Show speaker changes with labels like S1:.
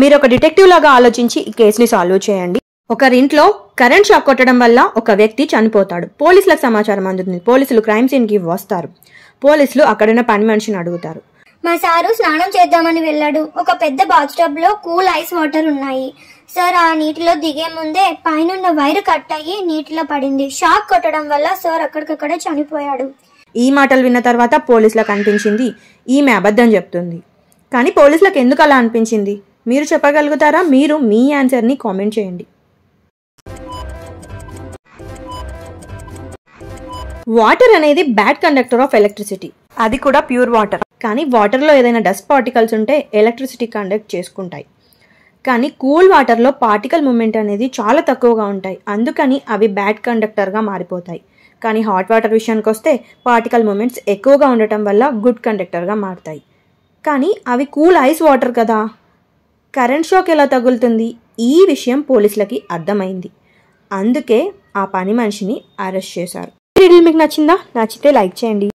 S1: మీరు ఒక డిటెక్టివ్ లాగా ఆలోచించి ఈ కేసుని సాల్వ్ చేయండి ఒకరింట్లో కరెంట్ షాక్ కొట్టడం వల్ల ఒక వ్యక్తి చనిపోతాడు పోలీసులకు సమాచారం అందుతుంది పోలీసులు క్రైమ్ సీన్కి వస్తారు పోలీసులు అక్కడున్న పని మనిషిని అడుగుతారు
S2: మా సారు స్నానం చేద్దామని
S1: వెళ్ళాడు ఒక పెద్ద బాత్
S2: టబ్ లో కూల్ ఐస్ వాటర్ ఉన్నాయి సార్ ఆ నీటిలో దిగే ముందే పైనున్న వైర్ కట్
S1: అయ్యి నీటిలో పడింది
S2: షాక్ కొట్టడం వల్ల సార్ అక్కడికక్కడే చనిపోయాడు
S1: ఈ మాటలు విన్న తర్వాత పోలీసులకు అనిపించింది ఈమె అబద్ధం చెప్తుంది కానీ పోలీసులకు ఎందుకు అలా అనిపించింది మీరు చెప్పగలుగుతారా మీరు మీ ఆన్సర్ని కామెంట్ చేయండి వాటర్ అనేది బ్యాడ్ కండక్టర్ ఆఫ్ ఎలక్ట్రిసిటీ అది కూడా ప్యూర్ వాటర్ కానీ వాటర్లో ఏదైనా డస్ట్ పార్టికల్స్ ఉంటే ఎలక్ట్రిసిటీ కండక్ట్ చేసుకుంటాయి కానీ కూల్ వాటర్లో పార్టికల్ మూమెంట్ అనేది చాలా తక్కువగా ఉంటాయి అందుకని అవి బ్యాడ్ కండక్టర్గా మారిపోతాయి కానీ హాట్ వాటర్ విషయానికి వస్తే పార్టికల్ మూమెంట్స్ ఎక్కువగా ఉండటం వల్ల గుడ్ కండక్టర్గా మారుతాయి కానీ అవి కూల్ ఐస్ వాటర్ కదా కరెంట్ షాక్ ఎలా తగులుతుంది ఈ విషయం పోలీసులకి అర్థమైంది అందుకే ఆ పని మనిషిని అరెస్ట్ చేశారు ఈ మీకు నచ్చిందా నచ్చితే లైక్ చేయండి